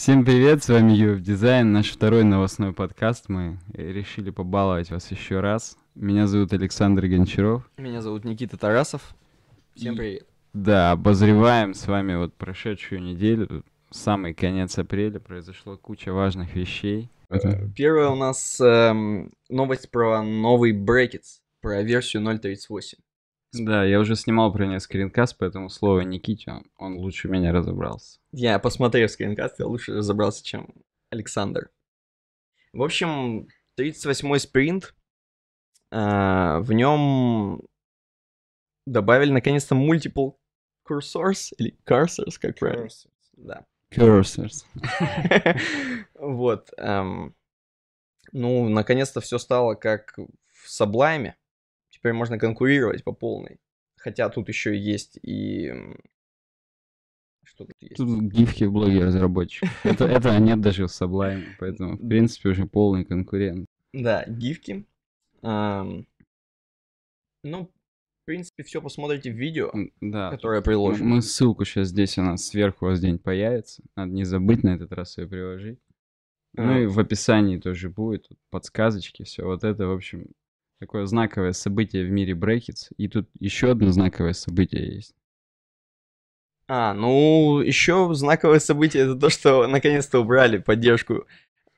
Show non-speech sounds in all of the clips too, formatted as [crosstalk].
Всем привет, с вами Юв Design. наш второй новостной подкаст. Мы решили побаловать вас еще раз. Меня зовут Александр Гончаров. Меня зовут Никита Тарасов. Всем привет. да, обозреваем с вами вот прошедшую неделю. Самый конец апреля произошло куча важных вещей. Первая у нас эм, новость про новый брекетс, про версию 0.38. Да, я уже снимал про нее скринкаст, поэтому слово Никите, он, он лучше меня разобрался. Я посмотрел скринкаст, я лучше разобрался, чем Александр. В общем, 38-й спринт. А, в нем добавили наконец-то multiple cursors или cursors, как правильно? Cursors. Да. Cursors. [laughs] вот. Эм, ну, наконец-то все стало как в Саблайме теперь можно конкурировать по полной. Хотя тут еще есть и... Что тут есть? Тут гифки в блоге разработчиков. Это, они даже в Sublime, поэтому, в принципе, уже полный конкурент. Да, гифки. Ну, в принципе, все посмотрите в видео, да. которое приложим. Мы ссылку сейчас здесь у нас сверху у вас день появится. Надо не забыть на этот раз ее приложить. Ну а. и в описании тоже будет подсказочки, все вот это, в общем, такое знаковое событие в мире брекетс. И тут еще одно знаковое событие есть. А, ну, еще знаковое событие это то, что наконец-то убрали поддержку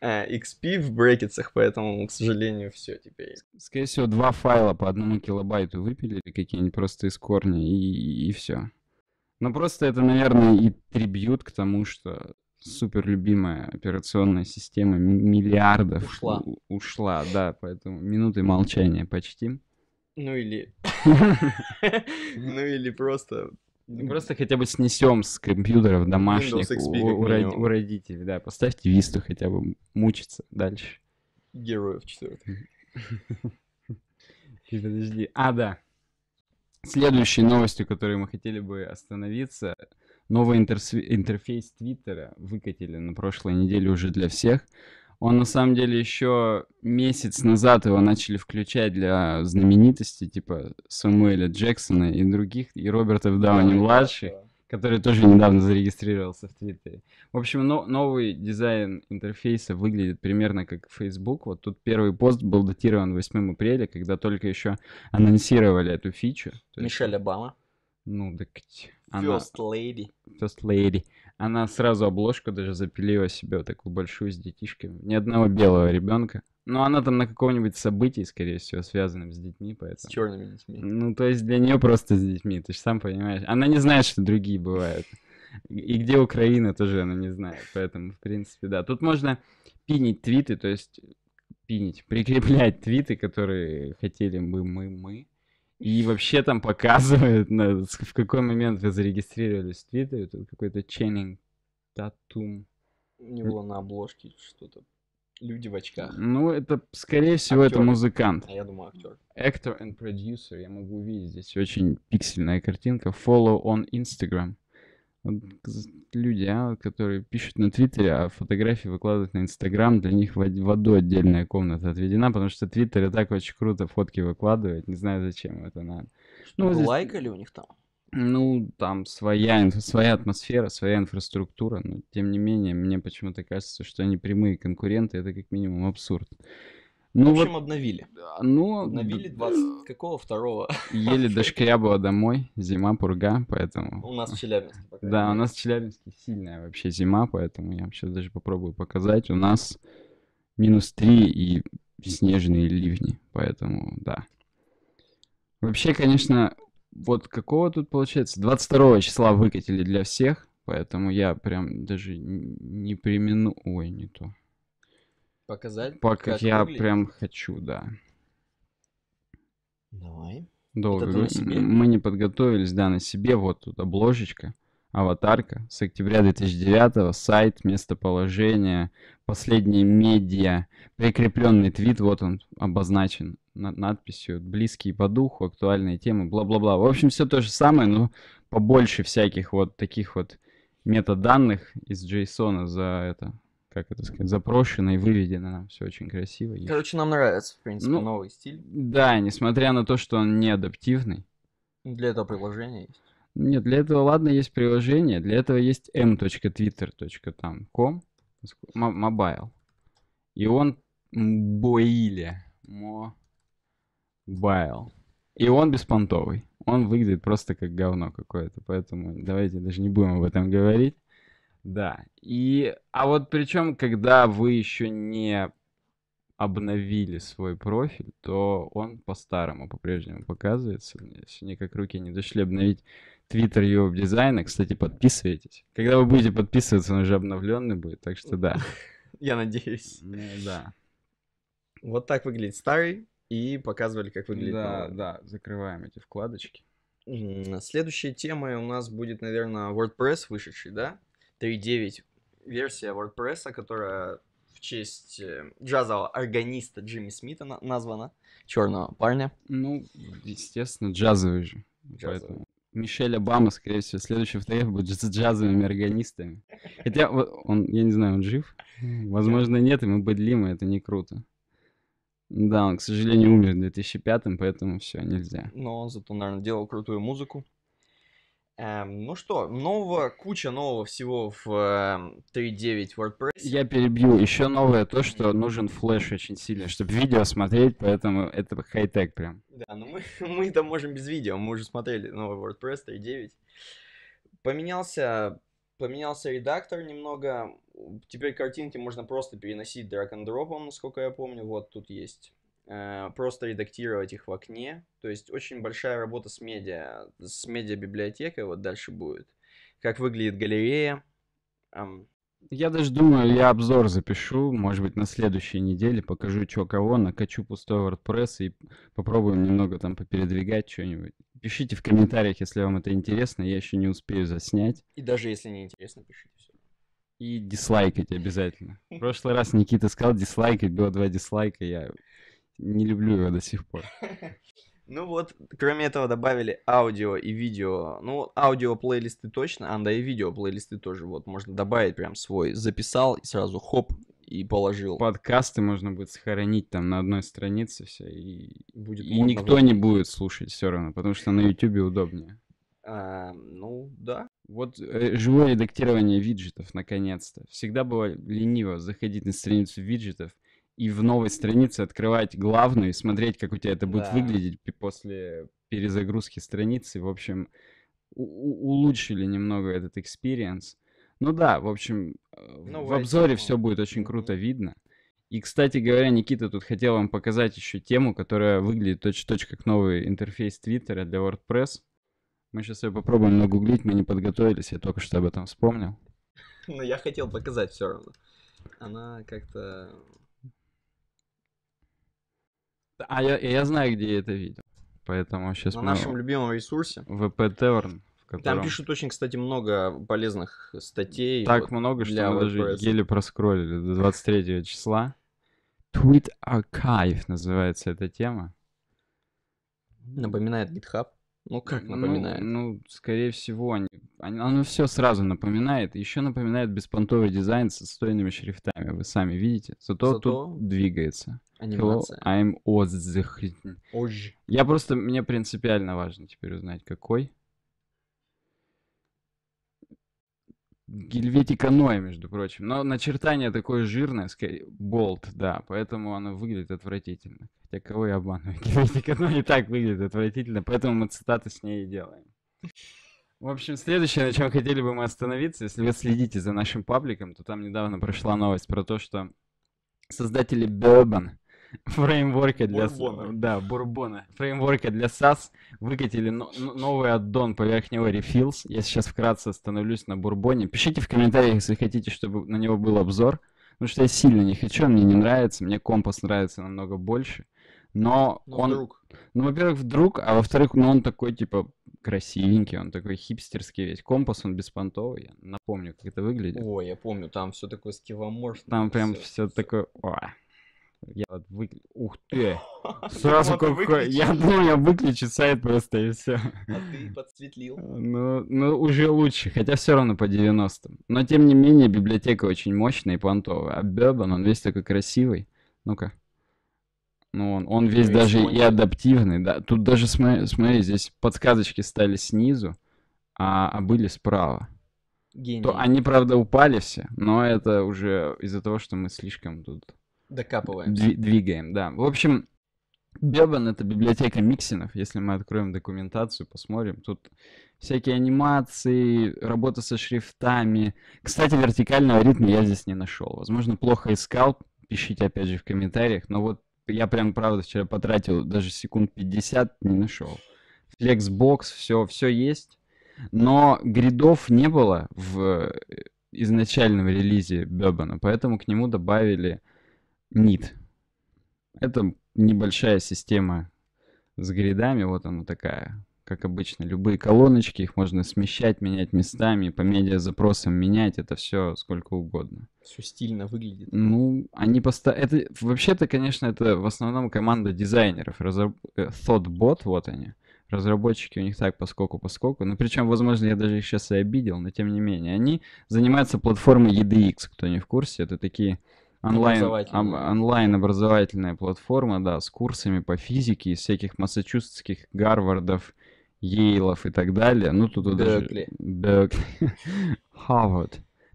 э, XP в брекетсах, поэтому, к сожалению, все теперь. Скорее всего, два файла по одному килобайту выпилили какие-нибудь просто из корня, и, и, все. Ну, просто это, наверное, и трибьют к тому, что супер любимая операционная система миллиардов ушла. У- ушла, да, поэтому минуты молчания почти. Ну или... [laughs] [laughs] Ну или просто... Ну, просто хотя бы снесем с компьютеров домашних у родителей, да, поставьте Висту хотя бы мучиться дальше. Героев четвертых. [laughs] Подожди. А, да. Следующей новостью, которой мы хотели бы остановиться, новый интерфейс Твиттера выкатили на прошлой неделе уже для всех. Он на самом деле еще месяц назад его начали включать для знаменитостей типа Самуэля Джексона и других, и Роберта Дауни младших, который тоже недавно зарегистрировался в Твиттере. В общем, но, новый дизайн интерфейса выглядит примерно как Facebook. Вот тут первый пост был датирован 8 апреля, когда только еще анонсировали эту фичу. Мишель Обама ну, так она... First Lady. First Lady. Она сразу обложку даже запилила себе вот такую большую с детишками. Ни одного белого ребенка. Но ну, она там на каком-нибудь событии, скорее всего, связанном с детьми, поэтому... С черными детьми. Ну, то есть для нее просто с детьми, ты же сам понимаешь. Она не знает, что другие бывают. И где Украина тоже она не знает. Поэтому, в принципе, да. Тут можно пинить твиты, то есть пинить, прикреплять твиты, которые хотели бы мы, мы, и вообще там показывают, на, в какой момент вы зарегистрировались в Твиттере, тут какой-то Ченнинг Татум. У него на обложке что-то. Люди в очках. Ну, это, скорее всего, актер. это музыкант. А я думаю, актер. Actor and producer, я могу увидеть здесь очень пиксельная картинка. Follow on Instagram люди, а, которые пишут на Твиттере, а фотографии выкладывают на Инстаграм, для них в, аду отдельная комната отведена, потому что Твиттер и так очень круто фотки выкладывает, не знаю, зачем это надо. Ну, ну, здесь... лайкали у них там? Ну, там своя, инф... своя атмосфера, своя инфраструктура, но тем не менее, мне почему-то кажется, что они прямые конкуренты, это как минимум абсурд. Ну, в общем, вот, обновили. Ну, обновили 20 э, какого второго? Еле дошкрябало домой, зима, пурга, поэтому... У нас в Челябинске. Да, у нас в Челябинске сильная вообще зима, поэтому я сейчас даже попробую показать. У нас минус 3 и снежные ливни, поэтому да. Вообще, конечно, вот какого тут получается? 22 числа выкатили для всех, поэтому я прям даже не примену... Ой, не то. Показать? Пока как я выглядит? прям хочу, да. Давай. Долго. Вот Мы не подготовились, да, на себе. Вот тут обложечка, аватарка с октября 2009 сайт, местоположение, последние медиа, прикрепленный твит, вот он обозначен над надписью «Близкие по духу», «Актуальные темы», бла-бла-бла. В общем, все то же самое, но побольше всяких вот таких вот метаданных из JSON за это как это сказать, запрошено и выведено все очень красиво. Короче, нам нравится, в принципе, ну, новый стиль. Да, несмотря на то, что он не адаптивный. Для этого приложение есть. Нет, для этого, ладно, есть приложение, для этого есть m.twitter.com mobile. И он боили. мобайл. И он беспонтовый. Он выглядит просто как говно какое-то, поэтому давайте даже не будем об этом говорить. Да. И, а вот причем, когда вы еще не обновили свой профиль, то он по-старому по-прежнему показывается. Если никак руки не дошли обновить Twitter его дизайна, кстати, подписывайтесь. Когда вы будете подписываться, он уже обновленный будет, так что да. [laughs] Я надеюсь. Ну да. Вот так выглядит старый, и показывали, как выглядит Да, новый. да, закрываем эти вкладочки. Следующая тема у нас будет, наверное, WordPress вышедший, да? 3.9 версия WordPress, которая в честь э, джазового органиста Джимми Смита названа, черного парня. Ну, естественно, джазовый же. Джазовый. Мишель Обама, скорее всего, следующий в ТФ будет с джазовыми органистами. Хотя он, я не знаю, он жив? Возможно, нет, и мы быдлим, это не круто. Да, он, к сожалению, умер в 2005, поэтому все, нельзя. Но он зато, наверное, делал крутую музыку. Эм, ну что, нового, куча нового всего в э, эм, 3.9 WordPress. Я перебью. Еще новое то, что нужен флеш очень сильно, чтобы видео смотреть, поэтому это хай-тек прям. Да, ну мы, [laughs] мы это можем без видео, мы уже смотрели новый WordPress 3.9. Поменялся, поменялся редактор немного, теперь картинки можно просто переносить драг-н-дропом, насколько я помню, вот тут есть Э, просто редактировать их в окне. То есть очень большая работа с медиа, с медиа-библиотекой вот дальше будет. Как выглядит галерея. Я даже думаю, я обзор запишу, может быть, на следующей неделе покажу, что кого, накачу пустой WordPress и попробуем немного там попередвигать что-нибудь. Пишите в комментариях, если вам это интересно, я еще не успею заснять. И даже если не интересно, пишите все. И дизлайкать обязательно. В прошлый раз Никита сказал дизлайкать, было два дизлайка, я не люблю его до сих пор. [laughs] Ну вот, кроме этого добавили аудио и видео. Ну, аудио плейлисты точно, а да и видео плейлисты тоже. Вот можно добавить прям свой. Записал и сразу хоп, и положил. Подкасты можно будет сохранить там на одной странице все, и, будет и никто не будет слушать все равно, потому что на YouTube [laughs] удобнее. А, ну, да. Вот э, живое редактирование виджетов, наконец-то. Всегда было лениво заходить на страницу виджетов, и в новой странице открывать главную и смотреть, как у тебя это будет да. выглядеть после перезагрузки страницы. В общем, улучшили немного этот experience. Ну да, в общем, э, ну, в обзоре все будет очень круто видно. И, кстати говоря, Никита тут хотел вам показать еще тему, которая выглядит точь-в-точь -точь как новый интерфейс Твиттера для WordPress. Мы сейчас ее попробуем нагуглить, мы не подготовились, я только что об этом вспомнил. [laughs] Но я хотел показать все равно. Она как-то а я, я знаю, где я это видел. Поэтому сейчас На мы... нашем любимом ресурсе. ВП Теорн. Котором... Там пишут очень, кстати, много полезных статей. Так вот много, что мы WordPress. даже еле проскроллили до 23 числа. Tweet Archive называется эта тема. Напоминает GitHub. Ну как ну, напоминает? Ну, ну скорее всего, они, они, оно все сразу напоминает. Еще напоминает беспонтовый дизайн с отстойными шрифтами. Вы сами видите. Зато, Зато... тут двигается. Анимация. I'm отзых. Ож. Я просто, мне принципиально важно теперь узнать, какой. Гельветика Ноя, между прочим. Но начертание такое жирное, скорее, болт, да, поэтому оно выглядит отвратительно. Хотя кого я обманываю? [laughs] Гельветика Ноя и так выглядит отвратительно, поэтому мы цитаты с ней и делаем. В общем, следующее, на чем хотели бы мы остановиться, если вы следите за нашим пабликом, то там недавно прошла новость про то, что создатели Bourbon [laughs] фреймворка для бурбона. да бурбона фреймворка для SAS выкатили но, новый аддон поверх него Refills. Я сейчас вкратце остановлюсь на бурбоне. Пишите в комментариях, если хотите, чтобы на него был обзор, потому что я сильно не хочу, мне не нравится, мне компас нравится намного больше. Но, но ну, он, вдруг. ну во-первых вдруг, а во-вторых, ну он такой типа красивенький, он такой хипстерский весь. Компас он беспонтовый, я напомню, как это выглядит. О, я помню, там все такое скивоморфное. Там прям все, все такое... О. Я вот вы... Ух ты! [laughs] Сразу какой... Я думал, я выключить сайт просто и все. А ты подсветлил. Ну, ну, уже лучше, хотя все равно по 90. Но тем не менее, библиотека очень мощная и понтовая. А Бебан, он весь такой красивый. Ну-ка. Ну, он, он весь даже и адаптивный, да. Тут даже, смотри, смотри, здесь подсказочки стали снизу, а, а были справа. Гений. То они, правда, упали все, но это уже из-за того, что мы слишком тут Докапываем. двигаем, да. В общем, Бебан — это библиотека миксинов. Если мы откроем документацию, посмотрим, тут всякие анимации, работа со шрифтами. Кстати, вертикального ритма я здесь не нашел. Возможно, плохо искал, пишите опять же в комментариях, но вот я прям, правда, вчера потратил даже секунд 50, не нашел. Flexbox, все, все есть. Но гридов не было в э, изначальном релизе Бебана, поэтому к нему добавили нит. Это небольшая система с гридами, вот она такая, как обычно. Любые колоночки, их можно смещать, менять местами, по медиа запросам менять, это все сколько угодно. Все стильно выглядит. Ну, они поста... Это вообще-то, конечно, это в основном команда дизайнеров. Разраб... Э, ThoughtBot, вот они. Разработчики у них так поскольку поскольку. Ну, причем, возможно, я даже их сейчас и обидел, но тем не менее. Они занимаются платформой EDX, кто не в курсе. Это такие онлайн, образовательная. онлайн образовательная платформа, да, с курсами по физике из всяких массачусетских Гарвардов, Ейлов и так далее. Ну, тут Беркли. даже... Беркли. [laughs] Harvard.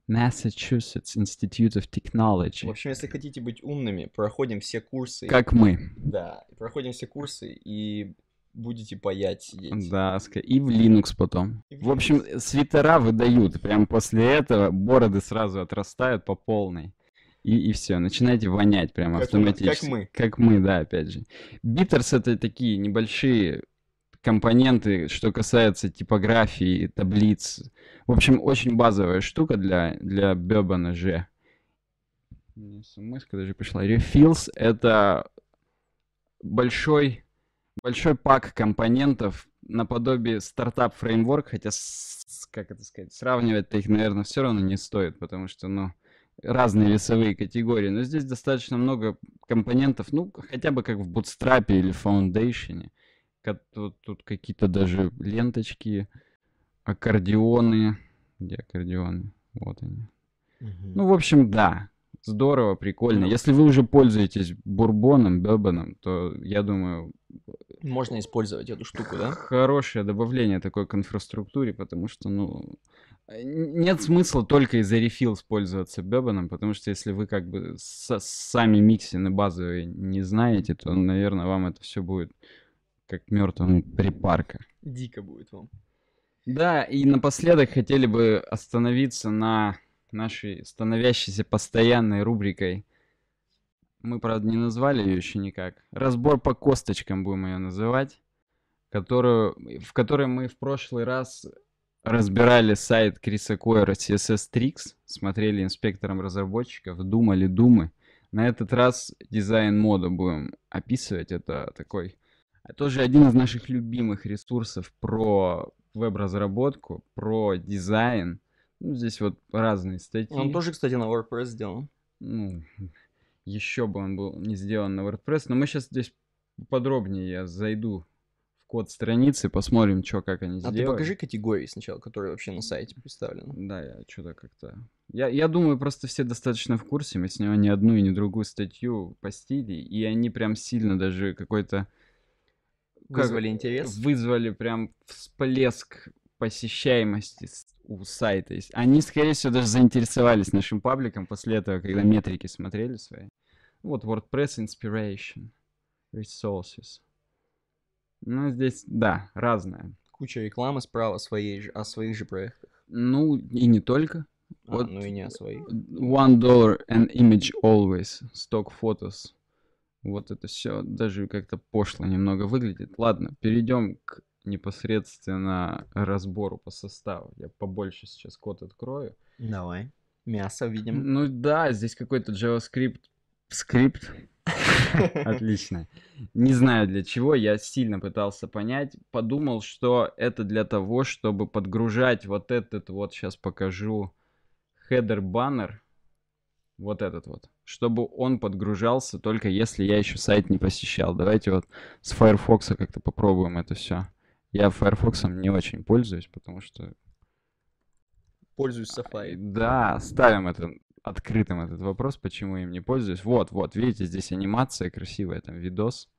Massachusetts Institute of Technology. В общем, если хотите быть умными, проходим все курсы. Как мы. Да, проходим все курсы и будете паять сидеть. Да, и в Linux потом. в, Linux. в общем, свитера выдают. Прям после этого бороды сразу отрастают по полной и, и все, начинаете вонять прямо как автоматически. Как мы. Как мы, да, опять же. Битерс это такие небольшие компоненты, что касается типографии, таблиц. В общем, очень базовая штука для, для Бебана же. смс даже пришла. Refills — это большой, большой пак компонентов наподобие стартап-фреймворк, хотя, с, как это сказать, сравнивать их, наверное, все равно не стоит, потому что, ну, разные весовые категории, но здесь достаточно много компонентов, ну, хотя бы как в Bootstrap или Foundation. Тут, тут какие-то даже ленточки, аккордеоны. Где аккордеоны? Вот они. Ну, в общем, да. Здорово, прикольно. Ну. Если вы уже пользуетесь бурбоном, бебаном, то, я думаю... Можно использовать эту штуку, да? Хорошее добавление такой к инфраструктуре, потому что, ну, Э, нет смысла только из-за рефил пользоваться бебаном, потому что если вы как бы сами миксины базовые не знаете, то, наверное, вам это все будет как мертвому припарка. Дико будет вам. Да, и напоследок хотели бы остановиться на нашей становящейся постоянной рубрикой. Мы, правда, не назвали ее еще никак. Разбор по косточкам будем ее называть, которую, в которой мы в прошлый раз разбирали сайт Криса Койера CSS Tricks, смотрели инспектором разработчиков, думали думы. На этот раз дизайн мода будем описывать. Это такой а, тоже один из наших любимых ресурсов про веб-разработку, про дизайн. Ну, здесь вот разные статьи. Он тоже, кстати, на WordPress сделан. Ну, еще бы он был не сделан на WordPress, но мы сейчас здесь подробнее я зайду код страницы, посмотрим, что, как они сделали. А ты покажи категории сначала, которые вообще на сайте представлены. Да, я что-то как-то... Я, я думаю, просто все достаточно в курсе, мы с него ни одну и ни другую статью постили, и они прям сильно даже какой-то... Вызвали как... интерес? Вызвали прям всплеск посещаемости у сайта. Они, скорее всего, даже заинтересовались нашим пабликом после этого, когда метрики смотрели свои. Вот WordPress Inspiration Resources. Ну, здесь, да, разное. Куча рекламы справа своей же, о своих же проектах. Ну, и не только. А, вот ну и не о своих. One dollar an image always. Stock photos. Вот это все даже как-то пошло немного выглядит. Ладно, перейдем к непосредственно разбору по составу. Я побольше сейчас код открою. Давай. Мясо видим. Ну да, здесь какой-то JavaScript скрипт [laughs] Отлично. Не знаю для чего, я сильно пытался понять. Подумал, что это для того, чтобы подгружать вот этот вот, сейчас покажу, хедер-баннер. Вот этот вот. Чтобы он подгружался, только если я еще сайт не посещал. Давайте вот с Firefox как-то попробуем это все. Я Firefox не очень пользуюсь, потому что... Пользуюсь а, Safari. Да, ставим это открытым этот вопрос, почему я им не пользуюсь. Вот, вот, видите, здесь анимация красивая, там видос.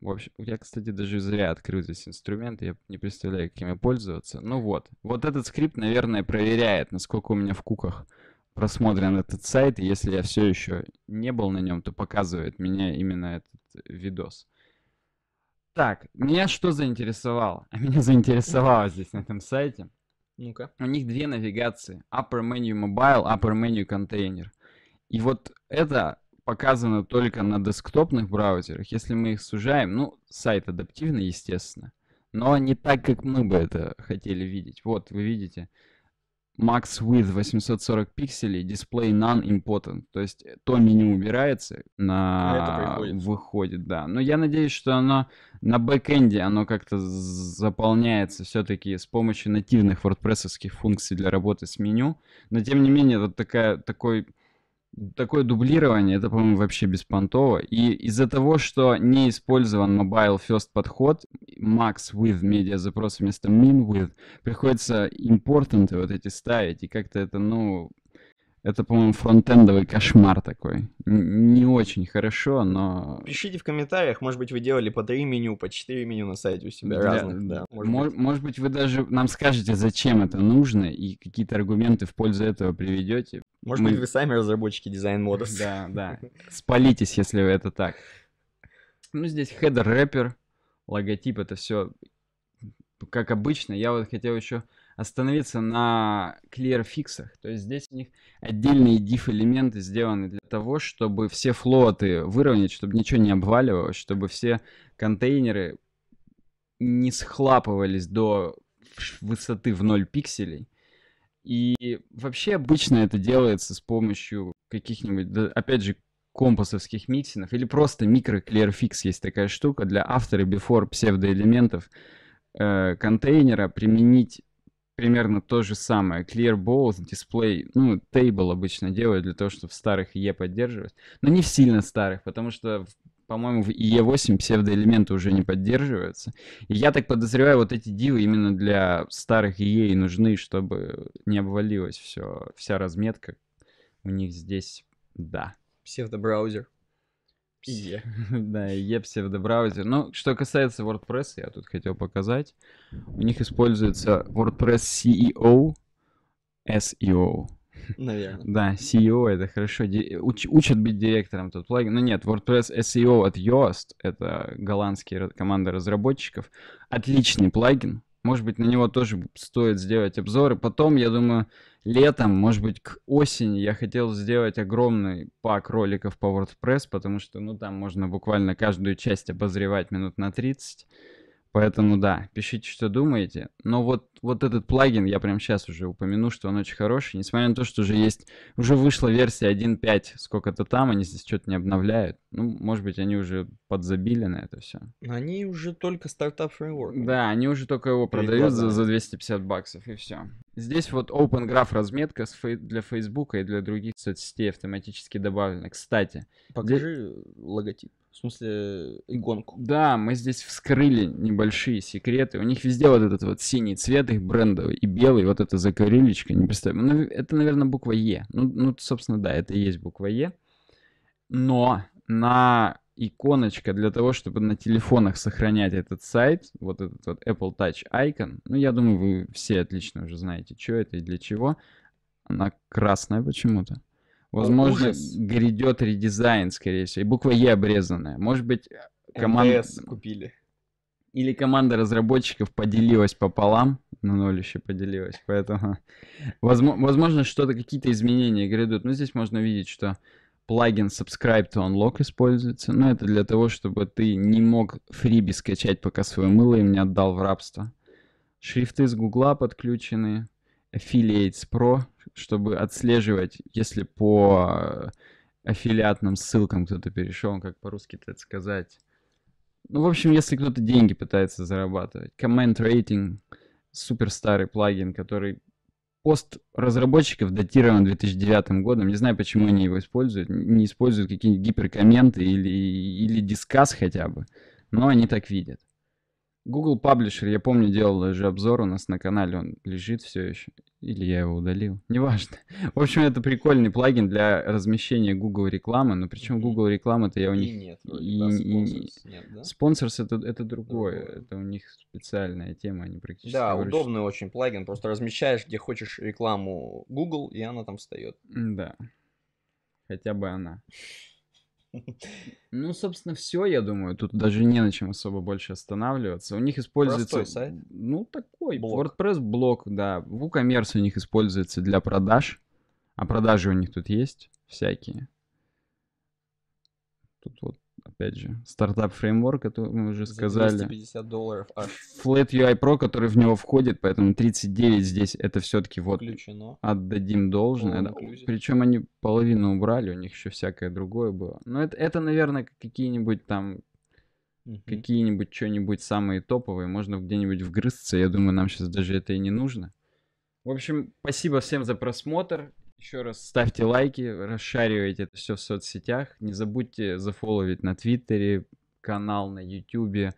В общем, я, кстати, даже зря открыл здесь инструмент, я не представляю, какими пользоваться. Ну вот, вот этот скрипт, наверное, проверяет, насколько у меня в куках просмотрен этот сайт, и если я все еще не был на нем, то показывает меня именно этот видос. Так, меня что заинтересовало? [laughs] Меня заинтересовало здесь на этом сайте ну-ка. У них две навигации. Upper Menu Mobile, Upper Menu Container. И вот это показано только на десктопных браузерах. Если мы их сужаем, ну, сайт адаптивный, естественно, но не так, как мы бы это хотели видеть. Вот, вы видите, Max Width 840 пикселей, дисплей Non-Important. То есть э, то меню убирается, на... А выходит, да. Но я надеюсь, что оно на бэкэнде, оно как-то заполняется все-таки с помощью нативных wordpress функций для работы с меню. Но тем не менее, это такая, такой такое дублирование, это, по-моему, вообще беспонтово. И из-за того, что не использован mobile first подход, max with медиа запрос вместо min with, приходится important вот эти ставить. И как-то это, ну, это, по-моему, фронтендовый кошмар такой. Не очень хорошо, но... Пишите в комментариях, может быть, вы делали по три меню, по четыре меню на сайте у себя да. разных, да. Может, Мож- быть. может быть, вы даже нам скажете, зачем это нужно, и какие-то аргументы в пользу этого приведете. Может быть, вы сами разработчики дизайн мода. [laughs] Да, да. [laughs] Спалитесь, если это так. Ну, здесь хедер рэпер, логотип, это все как обычно. Я вот хотел еще остановиться на clear фиксах. То есть здесь у них отдельные diff элементы сделаны для того, чтобы все флоты выровнять, чтобы ничего не обваливалось, чтобы все контейнеры не схлапывались до высоты в 0 пикселей. И вообще обычно это делается с помощью каких-нибудь, да, опять же, компасовских миксинов или просто микро clear fix есть такая штука для автора before псевдоэлементов э, контейнера применить примерно то же самое. Clear both, display, ну, table обычно делают для того, чтобы в старых E поддерживать. Но не в сильно старых, потому что по-моему, в IE8 псевдоэлементы уже не поддерживаются. И я так подозреваю, вот эти дивы именно для старых IE нужны, чтобы не обвалилась все, вся разметка. У них здесь, да. Псевдобраузер. IE. [laughs] да, IE псевдобраузер. Ну, что касается WordPress, я тут хотел показать. У них используется WordPress CEO, SEO. Наверное. Да, SEO это хорошо. учат быть директором тут плагин. Но ну нет, WordPress SEO от Yoast, это голландские команды разработчиков. Отличный плагин. Может быть, на него тоже стоит сделать обзоры. Потом, я думаю, летом, может быть, к осени я хотел сделать огромный пак роликов по WordPress, потому что, ну, там можно буквально каждую часть обозревать минут на 30. Поэтому да, пишите, что думаете. Но вот, вот этот плагин, я прямо сейчас уже упомяну, что он очень хороший. Несмотря на то, что уже есть, уже вышла версия 1.5, сколько-то там, они здесь что-то не обновляют. Ну, может быть, они уже подзабили на это все. Они уже только стартап фреймворк. Да, они уже только его продают за, за 250 баксов и все. Здесь вот Open Graph разметка для Facebook и для других соцсетей автоматически добавлена. Кстати. Покажи здесь... логотип в смысле, э, и гонку. Да, мы здесь вскрыли небольшие секреты. У них везде вот этот вот синий цвет их брендовый и белый, вот эта закорилечка, не представляю. Ну, это, наверное, буква Е. Ну, ну, собственно, да, это и есть буква Е. Но на иконочка для того, чтобы на телефонах сохранять этот сайт, вот этот вот Apple Touch Icon. Ну, я думаю, вы все отлично уже знаете, что это и для чего. Она красная почему-то. Возможно, Ужас. грядет редизайн, скорее всего. И буква Е обрезанная. Может быть, э, команда... купили. Или команда разработчиков поделилась пополам, на ноль еще поделилась, поэтому... [laughs] Возможно, что-то, какие-то изменения грядут. Но здесь можно видеть, что плагин Subscribe to Unlock используется. Но это для того, чтобы ты не мог фриби скачать, пока свое мыло им не отдал в рабство. Шрифты с Гугла подключены. Affiliates Pro, чтобы отслеживать, если по э, аффилиатным ссылкам кто-то перешел, как по русски это сказать. Ну, в общем, если кто-то деньги пытается зарабатывать. Comment Rating, супер старый плагин, который пост разработчиков датирован 2009 годом. Не знаю, почему они его используют. Не используют какие-нибудь гиперкомменты или, или дискас хотя бы. Но они так видят. Google Publisher, я помню, делал даже обзор у нас на канале, он лежит все еще. Или я его удалил, [laughs] неважно. В общем, это прикольный плагин для размещения Google рекламы, но причем Google реклама-то я у них... И нет, и, да, спонсорс, нет, да? спонсорс это, это другое, другое, это у них специальная тема, они практически... Да, говорят, удобный очень плагин, просто размещаешь, где хочешь рекламу Google, и она там встает. Да, хотя бы она. Ну, собственно, все, я думаю. Тут даже не на чем особо больше останавливаться. У них используется... Простой сайт? Ну, такой. Блок. WordPress блок, да. WooCommerce у них используется для продаж. А продажи у них тут есть всякие. Тут вот опять же. Стартап фреймворк, это мы уже сказали. 250 долларов аж. Flat UI Pro, который в него входит, поэтому 39 здесь это все-таки вот Включено. отдадим должное. Да. Причем они половину убрали, у них еще всякое другое было. Но это, это наверное, какие-нибудь там угу. какие-нибудь что-нибудь самые топовые, можно где-нибудь вгрызться. Я думаю, нам сейчас даже это и не нужно. В общем, спасибо всем за просмотр. Еще раз ставьте лайки, расшаривайте это все в соцсетях. Не забудьте зафоловить на Твиттере, канал на Ютубе.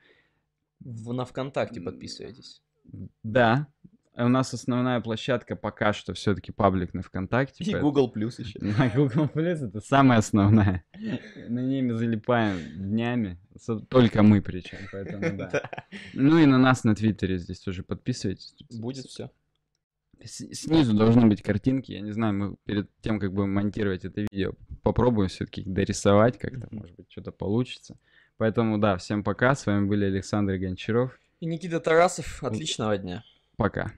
на ВКонтакте подписывайтесь. Да. У нас основная площадка пока что все-таки паблик на ВКонтакте. И поэтому... Google Плюс еще. [laughs] На Google Плюс это самая основная. На ней мы залипаем днями. Только мы причем, поэтому [laughs] да. Ну и на нас на Твиттере здесь тоже подписывайтесь. Будет все. Снизу должны быть картинки. Я не знаю, мы перед тем, как будем монтировать это видео, попробуем все-таки дорисовать как-то. Может быть, что-то получится. Поэтому, да, всем пока. С вами были Александр Гончаров. И Никита Тарасов. Отличного дня. Пока.